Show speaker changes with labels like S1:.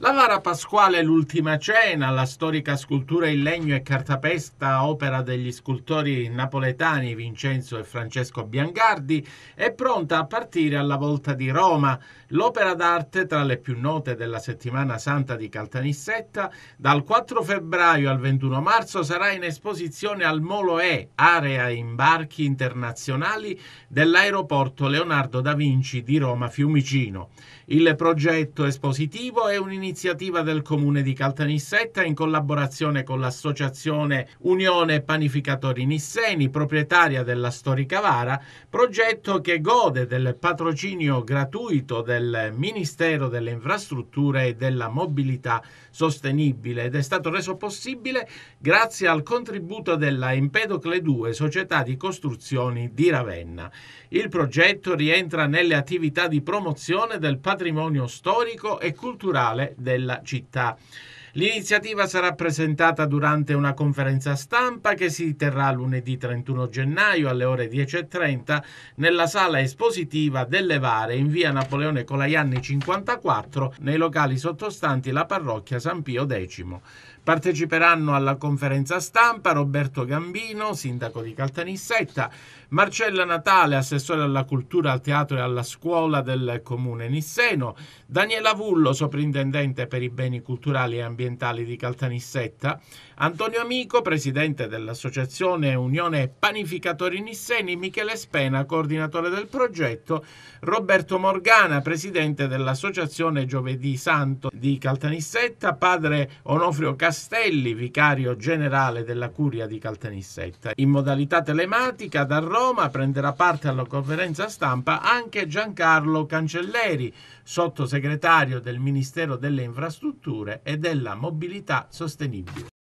S1: La Vara pasquale L'ultima cena, la storica scultura in legno e cartapesta opera degli scultori napoletani Vincenzo e Francesco Biangardi, è pronta a partire alla volta di Roma, l'opera d'arte tra le più note della settimana santa di Caltanissetta, dal 4 febbraio al 21 marzo sarà in esposizione al Molo E, area imbarchi internazionali dell'aeroporto Leonardo da Vinci di Roma Fiumicino. Il progetto espositivo è un'iniziativa iniziativa del comune di Caltanissetta in collaborazione con l'associazione Unione Panificatori Nisseni, proprietaria della storica Vara, progetto che gode del patrocinio gratuito del Ministero delle Infrastrutture e della Mobilità Sostenibile ed è stato reso possibile grazie al contributo della Empedocle 2, società di costruzioni di Ravenna. Il progetto rientra nelle attività di promozione del patrimonio storico e culturale della città. L'iniziativa sarà presentata durante una conferenza stampa che si terrà lunedì 31 gennaio alle ore 10.30 nella sala espositiva delle Vare in via Napoleone Colaianni 54 nei locali sottostanti la parrocchia San Pio X. Parteciperanno alla conferenza stampa Roberto Gambino, sindaco di Caltanissetta, Marcella Natale, assessore alla cultura, al teatro e alla scuola del comune Nisseno, Daniela Vullo, soprintendente per i beni culturali e ambientali Orientali di Caltanissetta, Antonio Amico, presidente dell'Associazione Unione Panificatori Nisseni, Michele Spena, coordinatore del progetto, Roberto Morgana, presidente dell'Associazione Giovedì Santo di Caltanissetta, padre Onofrio Castelli, vicario generale della Curia di Caltanissetta. In modalità telematica da Roma prenderà parte alla conferenza stampa anche Giancarlo Cancelleri, sottosegretario del Ministero delle Infrastrutture e della mobilità sostenibile.